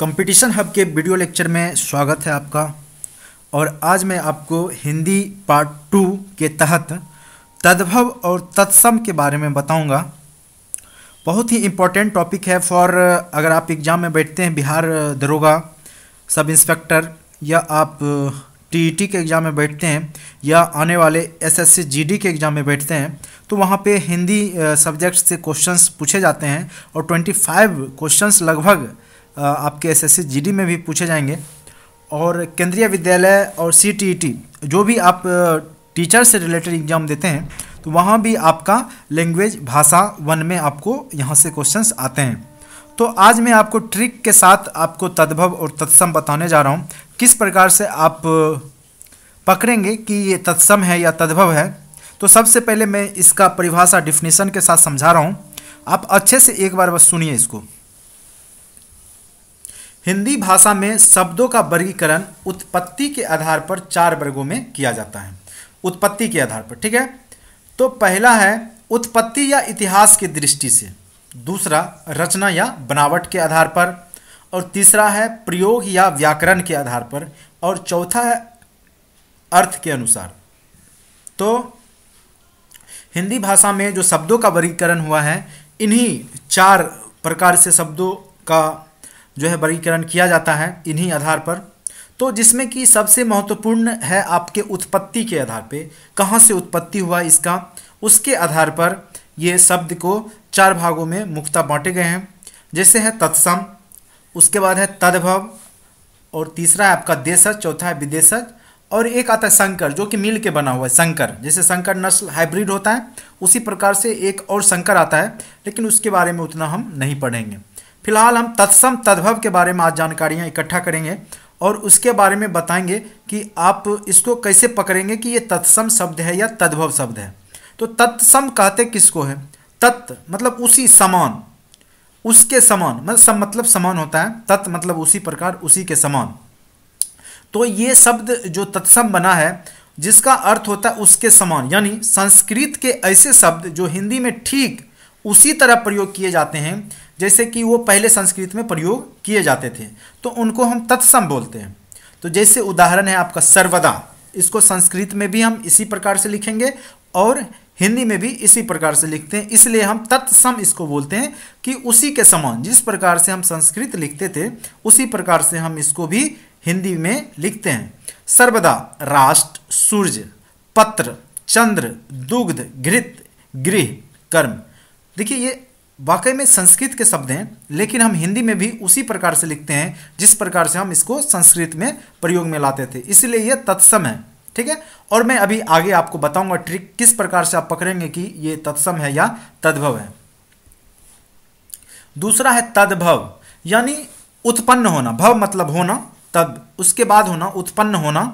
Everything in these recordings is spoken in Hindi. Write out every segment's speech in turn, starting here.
कंपटीशन हब के वीडियो लेक्चर में स्वागत है आपका और आज मैं आपको हिंदी पार्ट टू के तहत तद्भव और तत्सम के बारे में बताऊंगा बहुत ही इम्पोर्टेंट टॉपिक है फॉर अगर आप एग्ज़ाम में बैठते हैं बिहार दरोगा सब इंस्पेक्टर या आप टीईटी e के एग्ज़ाम में बैठते हैं या आने वाले एसएससी जीडी के एग्ज़ाम में बैठते हैं तो वहाँ पे हिंदी सब्जेक्ट से क्वेश्चंस पूछे जाते हैं और 25 क्वेश्चंस लगभग आपके एसएससी जीडी में भी पूछे जाएंगे और केंद्रीय विद्यालय और सीटीईटी e जो भी आप टीचर से रिलेटेड एग्जाम देते हैं तो वहाँ भी आपका लैंग्वेज भाषा वन में आपको यहाँ से क्वेश्चंस आते हैं तो आज मैं आपको ट्रिक के साथ आपको तद्भव और तत्सम बताने जा रहा हूँ किस प्रकार से आप पकड़ेंगे कि ये तत्सम है या तद्भव है तो सबसे पहले मैं इसका परिभाषा डिफिनेशन के साथ समझा रहा हूँ आप अच्छे से एक बार बस सुनिए इसको हिंदी भाषा में शब्दों का वर्गीकरण उत्पत्ति के आधार पर चार वर्गों में किया जाता है उत्पत्ति के आधार पर ठीक है तो पहला है उत्पत्ति या इतिहास की दृष्टि से दूसरा रचना या बनावट के आधार पर और तीसरा है प्रयोग या व्याकरण के आधार पर और चौथा है अर्थ के अनुसार तो हिंदी भाषा में जो शब्दों का वर्गीकरण हुआ है इन्हीं चार प्रकार से शब्दों का जो है वर्गीकरण किया जाता है इन्हीं आधार पर तो जिसमें कि सबसे महत्वपूर्ण है आपके उत्पत्ति के आधार पे कहाँ से उत्पत्ति हुआ इसका उसके आधार पर ये शब्द को चार भागों में मुख्ता बांटे गए हैं जैसे है तत्सम उसके बाद है तद्भव और तीसरा है आपका देशज चौथा है विदेशज और एक आता है शंकर जो कि मिल के बना हुआ है शंकर जैसे शंकर नस्ल हाइब्रिड होता है उसी प्रकार से एक और शंकर आता है लेकिन उसके बारे में उतना हम नहीं पढ़ेंगे फिलहाल हम तत्सम तद्भव के बारे में आज जानकारियाँ इकट्ठा करेंगे और उसके बारे में बताएंगे कि आप इसको कैसे पकड़ेंगे कि ये तत्सम शब्द है या तद्भव शब्द है तो तत्सम कहते किसको है तत् मतलब उसी समान उसके समान मतलब सम मतलब समान होता है तत् मतलब उसी प्रकार उसी के समान तो ये शब्द जो तत्सम बना है जिसका अर्थ होता है उसके समान यानी संस्कृत के ऐसे शब्द जो हिंदी में ठीक उसी तरह प्रयोग किए जाते हैं जैसे कि वो पहले संस्कृत में प्रयोग किए जाते थे तो उनको हम तत्सम बोलते हैं तो जैसे उदाहरण है आपका सर्वदा इसको संस्कृत में भी हम इसी प्रकार से लिखेंगे और हिंदी में भी इसी प्रकार से लिखते हैं इसलिए हम तत्सम इसको बोलते हैं कि उसी के समान जिस प्रकार से हम संस्कृत लिखते थे उसी प्रकार से हम इसको भी हिंदी में लिखते हैं सर्वदा राष्ट्र सूर्य पत्र चंद्र दुग्ध घृत गृह कर्म देखिए ये वाकई में संस्कृत के शब्द हैं लेकिन हम हिंदी में भी उसी प्रकार से लिखते हैं जिस प्रकार से हम इसको संस्कृत में प्रयोग में लाते थे इसलिए ये तत्सम है ठीक है और मैं अभी आगे आपको बताऊंगा ट्रिक किस प्रकार से आप पकड़ेंगे कि ये तत्सम है या तद्भव है दूसरा है तद्भव यानी उत्पन्न होना भव मतलब होना तब उसके बाद होना उत्पन्न होना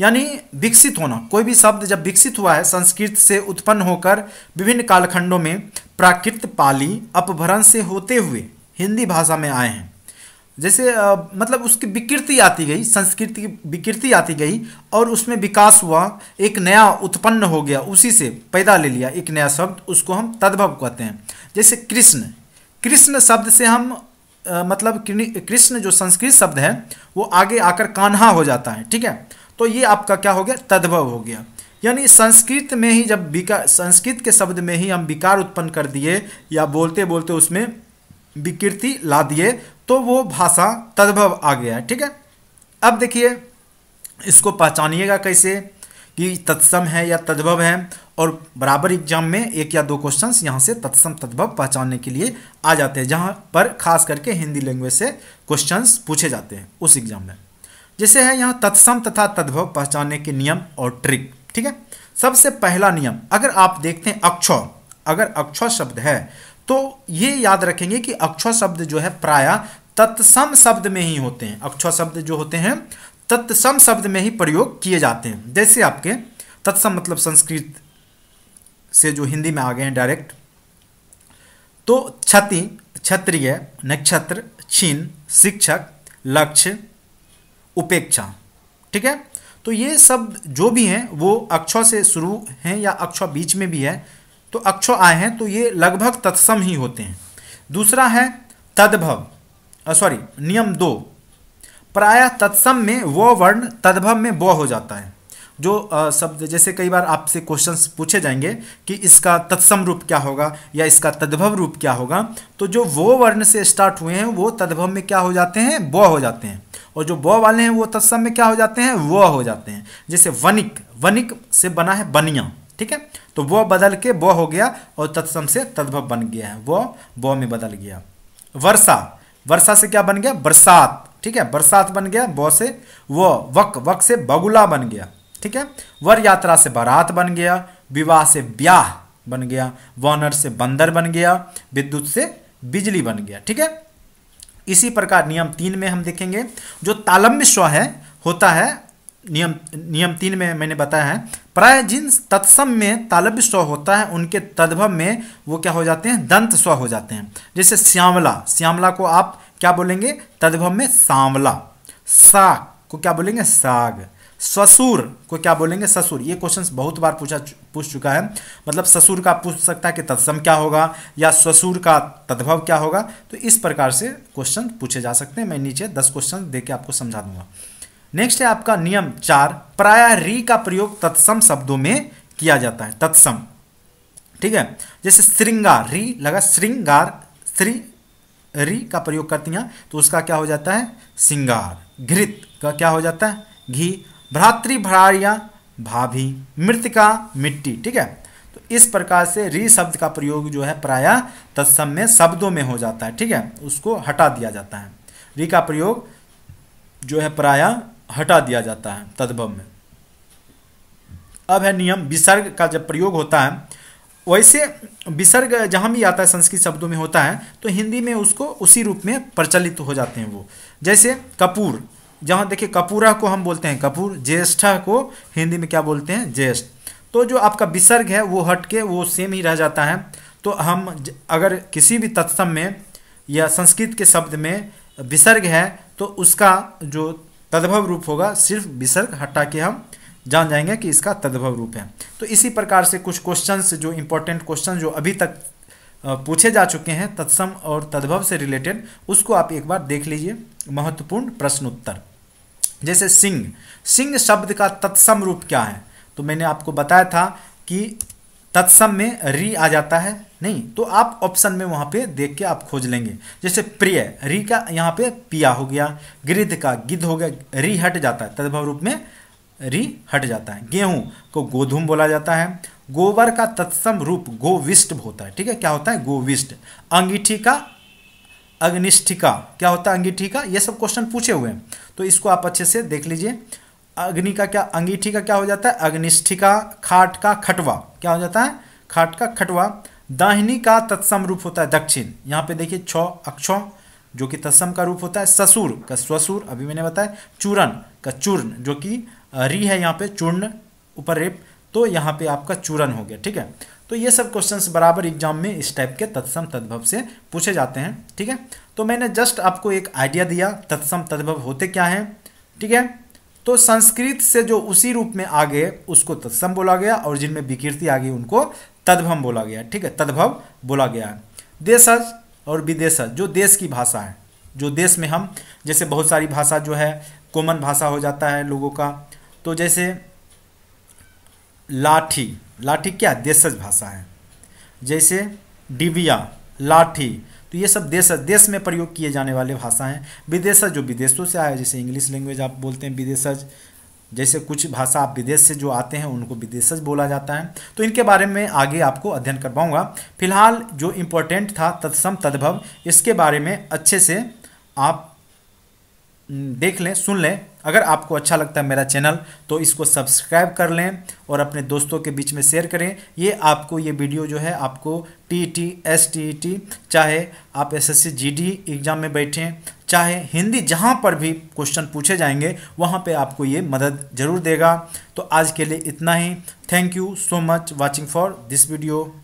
यानी विकसित होना कोई भी शब्द जब विकसित हुआ है संस्कृत से उत्पन्न होकर विभिन्न कालखंडों में प्राकृत पाली अपभ्रंश से होते हुए हिंदी भाषा में आए हैं जैसे आ, मतलब उसकी विकृति आती गई संस्कृत की विकृति आती गई और उसमें विकास हुआ एक नया उत्पन्न हो गया उसी से पैदा ले लिया एक नया शब्द उसको हम तद्भव कहते हैं जैसे कृष्ण कृष्ण शब्द से हम आ, मतलब कृष्ण जो संस्कृत शब्द है वो आगे आकर कान्हा हो जाता है ठीक है तो ये आपका क्या हो गया तद्भव हो गया यानी संस्कृत में ही जब विकार संस्कृत के शब्द में ही हम विकार उत्पन्न कर दिए या बोलते बोलते उसमें विकृति ला दिए तो वो भाषा तद्भव आ गया ठीक है अब देखिए इसको पहचानिएगा कैसे कि तत्सम है या तद्भव है और बराबर एग्जाम में एक या दो क्वेश्चंस यहाँ से तत्सम तद्भव पहचानने के लिए आ जाते हैं जहाँ पर खास करके हिंदी लैंग्वेज से क्वेश्चंस पूछे जाते हैं उस एग्जाम में जैसे है यहाँ तत्सम तथा तद्भव पहचानने के नियम और ट्रिक ठीक है सबसे पहला नियम अगर आप देखते हैं अक्षय अगर अक्षय शब्द है तो ये याद रखेंगे कि अक्षय शब्द जो है प्राय तत्सम शब्द में ही होते हैं अक्षय शब्द जो होते हैं तत्सम शब्द में ही प्रयोग किए जाते हैं जैसे आपके तत्सम मतलब संस्कृत से जो हिंदी में आ गए हैं डायरेक्ट तो क्षति क्षत्रिय नक्षत्र छीन शिक्षक लक्ष्य उपेक्षा ठीक है तो ये शब्द जो भी हैं वो अक्षर से शुरू हैं या अक्षर बीच में भी है तो अक्षर आए हैं तो ये लगभग तत्सम ही होते हैं दूसरा है तद्भव सॉरी नियम दो प्रायः तत्सम में वो वर्ण तद्भव में व हो जाता है जो शब्द जैसे कई बार आपसे क्वेश्चंस पूछे जाएंगे कि इसका तत्सम रूप क्या होगा या इसका तद्भव रूप क्या होगा तो जो वो वर्ण से स्टार्ट हुए हैं वो तद्भव में क्या हो जाते हैं व हो जाते हैं और जो ब वाले हैं वो तत्सम में क्या हो जाते हैं व हो जाते हैं जैसे वनिक वनिक से बना है बनिया ठीक है तो व बदल के व हो गया और तत्सम से तद्भव बन गया है व ब में बदल गया वर्षा वर्षा से क्या बन गया बरसात ठीक है बरसात बन गया ब से व वक वक से बगुला बन गया ठीक है वर यात्रा से बारात बन गया विवाह से ब्याह बन गया वनर से बंदर बन गया विद्युत से बिजली बन गया ठीक है इसी प्रकार नियम तीन में हम देखेंगे जो तालम्य स्व है होता है नियम नियम तीन में मैंने बताया है प्राय जिन तत्सम में तालब्य स्व होता है उनके तद्भव में वो क्या हो जाते हैं दंत स्व हो जाते हैं जैसे श्यामला श्यामला को आप क्या बोलेंगे तद्भव में सांवला साग को क्या बोलेंगे साग ससुर को क्या बोलेंगे ससुर ये क्वेश्चन बहुत बार पूछा पूछ चुका है मतलब ससुर का पूछ सकता है कि तत्सम क्या होगा या ससुर का तद्भव क्या होगा तो इस प्रकार से क्वेश्चन पूछे जा सकते हैं मैं नीचे दस क्वेश्चन दे के आपको समझा दूंगा नेक्स्ट है आपका नियम चार प्राय री का प्रयोग तत्सम शब्दों में किया जाता है तत्सम ठीक है जैसे श्रृंगार री लगा श्रृंगार श्री री का प्रयोग करती हैं तो उसका क्या हो जाता है सिंगार घृत का क्या हो जाता है घी भ्रातृ भ्रारिया भाभी मृतिका मिट्टी ठीक है तो इस प्रकार से री शब्द का प्रयोग जो है प्राय तत्सम में शब्दों में हो जाता है ठीक है उसको हटा दिया जाता है री का प्रयोग जो है प्राय हटा दिया जाता है तद्भव में अब है नियम विसर्ग का जब प्रयोग होता है वैसे विसर्ग जहाँ भी आता है संस्कृत शब्दों में होता है तो हिंदी में उसको उसी रूप में प्रचलित हो जाते हैं वो जैसे कपूर जहाँ देखिए कपूरा को हम बोलते हैं कपूर ज्येष्ठा को हिंदी में क्या बोलते हैं ज्येष्ठ तो जो आपका विसर्ग है वो हट के वो सेम ही रह जाता है तो हम अगर किसी भी तत्सम में या संस्कृत के शब्द में विसर्ग है तो उसका जो तद्भव रूप होगा सिर्फ विसर्ग हटा के हम जान जाएंगे कि इसका तद्भव रूप है तो इसी प्रकार से कुछ क्वेश्चन जो इम्पोर्टेंट क्वेश्चन जो अभी तक पूछे जा चुके हैं तत्सम और तद्भव से रिलेटेड उसको आप एक बार देख लीजिए महत्वपूर्ण प्रश्न उत्तर जैसे सिंह सिंह शब्द का तत्सम रूप क्या है तो मैंने आपको बताया था कि तत्सम में री आ जाता है नहीं तो आप ऑप्शन में वहां पे देख के आप खोज लेंगे जैसे प्रिय री का यहाँ पे पिया हो गया गृध का गिद्ध हो गया री हट जाता है तद्भव रूप में री हट जाता है गेहूं को गोधूम बोला जाता है गोबर का तत्सम रूप गोविष्ट होता है ठीक है क्या होता है गोविष्ट अंगीठी का अग्निष्ठिका क्या होता है अंगीठी का ये सब क्वेश्चन पूछे हुए हैं तो इसको आप अच्छे से देख लीजिए अग्नि का क्या अंगीठी का क्या हो जाता है अग्निष्ठिका खाट का खटवा क्या हो जाता है खाट का खटवा दाहिनी का तत्सम रूप होता है दक्षिण यहाँ पे देखिए छ अक्ष जो कि तत्सम का रूप होता है ससुर का ससुर अभी मैंने बताया चूरन का चूर्ण जो कि री है यहाँ पे चूर्ण ऊपर रेप तो यहाँ पे आपका चूरन हो गया ठीक है तो ये सब क्वेश्चंस बराबर एग्जाम में इस टाइप के तत्सम तद्भव से पूछे जाते हैं ठीक है तो मैंने जस्ट आपको एक आइडिया दिया तत्सम तद्भव होते क्या हैं ठीक है तो संस्कृत से जो उसी रूप में आ गए उसको तत्सम बोला गया और जिनमें विकृति आ गई उनको तद्भम बोला गया ठीक है तद्भव बोला गया है देशज और विदेशज जो देश की भाषा है जो देश में हम जैसे बहुत सारी भाषा जो है कॉमन भाषा हो जाता है लोगों का तो जैसे लाठी लाठी क्या देशज भाषा है जैसे डिबिया लाठी तो ये सब देश देश में प्रयोग किए जाने वाले भाषा हैं विदेशज जो विदेशों से आया जैसे इंग्लिश लैंग्वेज आप बोलते हैं विदेशज जैसे कुछ भाषा आप विदेश से जो आते हैं उनको विदेशज बोला जाता है तो इनके बारे में आगे आपको अध्ययन कर पाऊँगा फिलहाल जो इम्पोर्टेंट था तत्सम तद्भव इसके बारे में अच्छे से आप हम्म, देख लें सुन लें अगर आपको अच्छा लगता है मेरा चैनल तो इसको सब्सक्राइब कर लें और अपने दोस्तों के बीच में शेयर करें ये आपको ये वीडियो जो है आपको T T S T T चाहे आप S S C G D exam में बैठें चाहे हिंदी जहाँ पर भी क्वेश्चन पूछे जाएंगे वहाँ पे आपको ये मदद ज़रूर देगा तो आज के लिए इतना ही thank you so much watching for this video